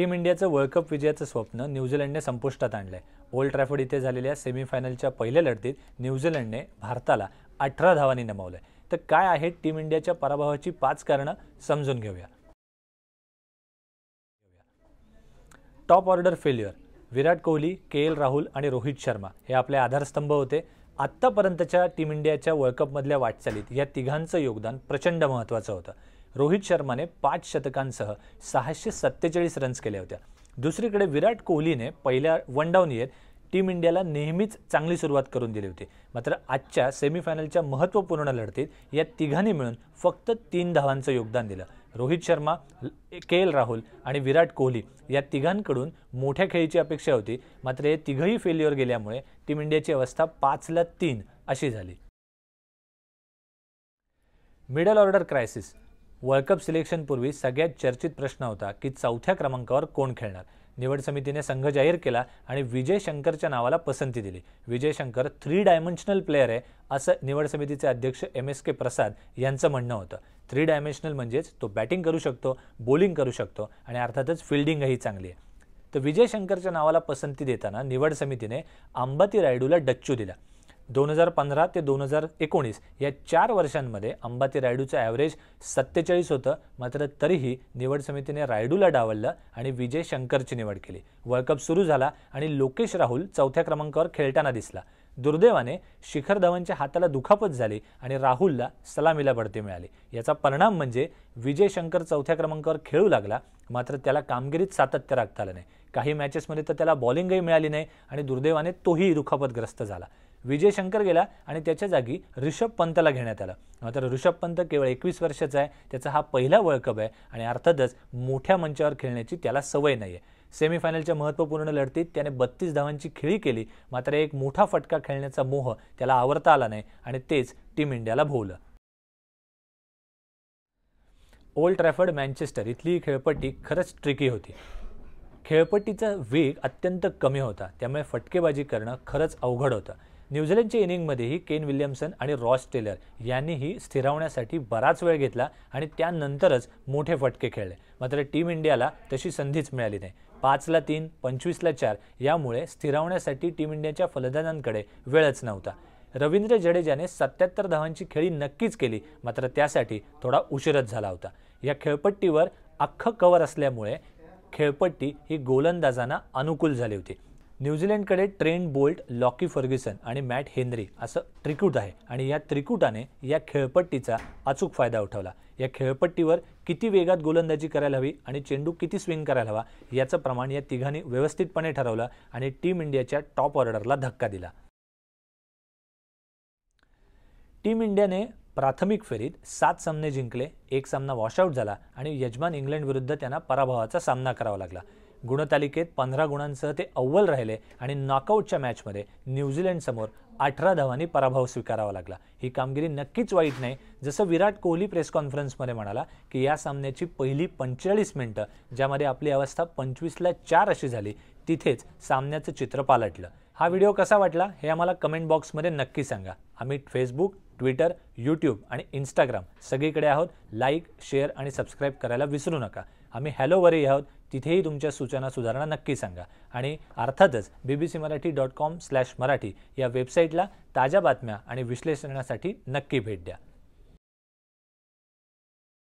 team इंडियाचं world cup विजयाचं स्वप्न न्यूझीलंडने संपुष्टात आणलंय ओल्ड ट्रॅफर्ड इथे झालेल्या सेमीफायनलच्या पहिल्या लढतीत न्यूझीलंडने भारताला अठरा धावांनी नमवलंय आहे तर काय आहेत टीम इंडियाच्या पराभवाची पाच कारणं समजून घेऊया top order failure Virat Kohli K L Rahul आणि रोहित शर्मा हे आपले आधारस्तंभ होते आत्तापर्यंतच्या टीम इंडियाच्या वर्ल्ड मधल्या वाटचालीत या तिघांचं योगदान प्रचंड महत्त्वाचं होतं रोहित शर्माने पाच शतकांसह सहाशे सत्तेचाळीस रन्स केल्या होत्या दुसरीकडे विराट कोहलीने पहिल्या वन डाऊन येत टीम इंडियाला नेहमीच चांगली सुरुवात करून दिली होती मात्र आजच्या सेमीफायनलच्या महत्त्वपूर्ण लढतीत या तिघांनी मिळून फक्त तीन धावांचं योगदान दिलं रोहित शर्मा के एल राहुल आणि विराट कोहली या तिघांकडून मोठ्या खेळीची अपेक्षा होती मात्र हे तिघही फेल्युअर गेल्यामुळे टीम इंडियाची अवस्था पाचला तीन अशी झाली middle order crisis world cup सिलेक्शनपूर्वी सगळ्यात चर्चित प्रश्न होता की चौथ्या क्रमांकावर कोण खेळणार निवड समितीने संघ जाहीर केला आणि विजय शंकरच्या नावाला पसंती दिली Vijay Shankar three dimensional player आहे असं निवड समितीचे अध्यक्ष एम एस के प्रसाद यांचं म्हणणं होतं थ्री डायमेन्शनल म्हणजेच तो बॅटिंग करू शकतो बॉलिंग करू शकतो आणि अर्थातच फिल्डिंगही चांगली आहे तर विजय शंकरच्या नावाला पसंती देताना निवड समितीने अंबाती रायडूला डच्चू दिला दोन हजार पंधरा ते दोन हजार एकोणीस या चार वर्षांमध्ये अंबाती रायडूचं ॲव्हरेज सत्तेचाळीस होतं मात्र तरीही निवड समितीने रायडूला डावललं आणि विजय शंकरची निवड केली वर्ल्ड कप सुरू झाला आणि लोकेश राहुल चौथ्या क्रमांकावर खेळताना दिसला दुर्दैवाने शिखर धवनच्या हाताला दुखापत झाली आणि राहुलला सलामीला बढती मिळाली याचा परिणाम म्हणजे विजय शंकर चौथ्या क्रमांकावर खेळू लागला मात्र त्याला कामगिरीत सातत्य राखता आलं नाही काही मॅचेसमध्ये तर त्याला बॉलिंगही मिळाली नाही आणि दुर्दैवाने तोही दुखापतग्रस्त झाला विजय शंकर गेला आणि त्याच्या जागी ऋषभ पंतला घेण्यात आलं मात्र ऋषभ पंत केवळ एकवीस वर्षाचा आहे त्याचा हा पहिला वर्ल्ड कप आहे आणि अर्थातच मोठ्या मंचावर खेळण्याची त्याला सवय नाही आहे सेमीफायनलच्या महत्त्वपूर्ण लढतीत त्याने बत्तीस धावांची खेळी केली मात्र एक मोठा फटका खेळण्याचा मोह त्याला आवरता आला नाही आणि तेच टीम इंडियाला भोवलं ओल्ड ट्रॅफर्ड मँचेस्टर इथली ही खेळपट्टी खरंच ट्रिकी होती खेळपट्टीचा वेग अत्यंत कमी होता त्यामुळे फटकेबाजी करणं खरंच अवघड होतं न्यूझीलंडच्या इनिंगमध्येही केन विल्यमसन आणि रॉस टेलर यांनीही स्थिरावण्यासाठी बराच वेळ घेतला आणि त्यानंतरच मोठे फटके खेळले मात्र टीम इंडियाला तशी संधीच मिळाली नाही पाचला तीन पंचवीसला चार यामुळे स्थिरावण्यासाठी टीम इंडियाच्या फलंदाजांकडे वेळच नव्हता रवींद्र जडेजाने सत्याहत्तर धावांची खेळी नक्कीच केली मात्र त्यासाठी थोडा उशीरच झाला होता या खेळपट्टीवर अख्खं कवर असल्यामुळे खेळपट्टी ही गोलंदाजांना अनुकूल झाली होती न्यूझीलंडकडे ट्रेन बोल्ट लॉकी फर्ग्युसन आणि मॅट हेनरी असं त्रिकूट आहे आणि या त्रिकूटाने या खेळपट्टीचा अचूक फायदा उठवला या खेळपट्टीवर किती वेगात गोलंदाजी करायला हवी आणि चेंडू किती स्विंग करायला हवा याचं प्रमाण या तिघांनी व्यवस्थितपणे ठरवलं आणि टीम इंडियाच्या टॉप ऑर्डरला धक्का दिला टीम इंडियाने प्राथमिक फेरीत सात सामने जिंकले एक सामना वॉशआउट झाला आणि यजमान इंग्लंड विरुद्ध त्यांना पराभवाचा सामना करावा लागला गुणतालिकेत पंधरा गुणांसह ते अव्वल राहिले आणि नॉकआउटच्या मॅचमध्ये न्यूझीलंडसमोर अठरा धावांनी पराभव स्वीकारावा लागला ही कामगिरी नक्कीच वाईट नाही जसं विराट कोहली प्रेस कॉन्फरन्समध्ये म्हणाला की या सामन्याची पहिली पंचेचाळीस मिनटं ज्यामध्ये आपली अवस्था पंचवीसला चार अशी झाली तिथेच सामन्याचं चित्र पालटलं हा व्हिडिओ कसा वाटला हे आम्हाला कमेंट बॉक्समध्ये नक्की सांगा आम्ही फेसबुक ट्विटर यूट्यूब आणि इंस्टाग्राम सगळीकडे आहोत लाईक शेअर आणि सबस्क्राईब करायला विसरू नका आम्ही हॅलोवरही आहोत तिथेही तुमच्या सूचना सुधारणा नक्की सांगा आणि अर्थातच B B C Marathi dot com slash Marathi या वेबसाईटला ताज्या बातम्या आणि विश्लेषणासाठी नक्की भेट द्या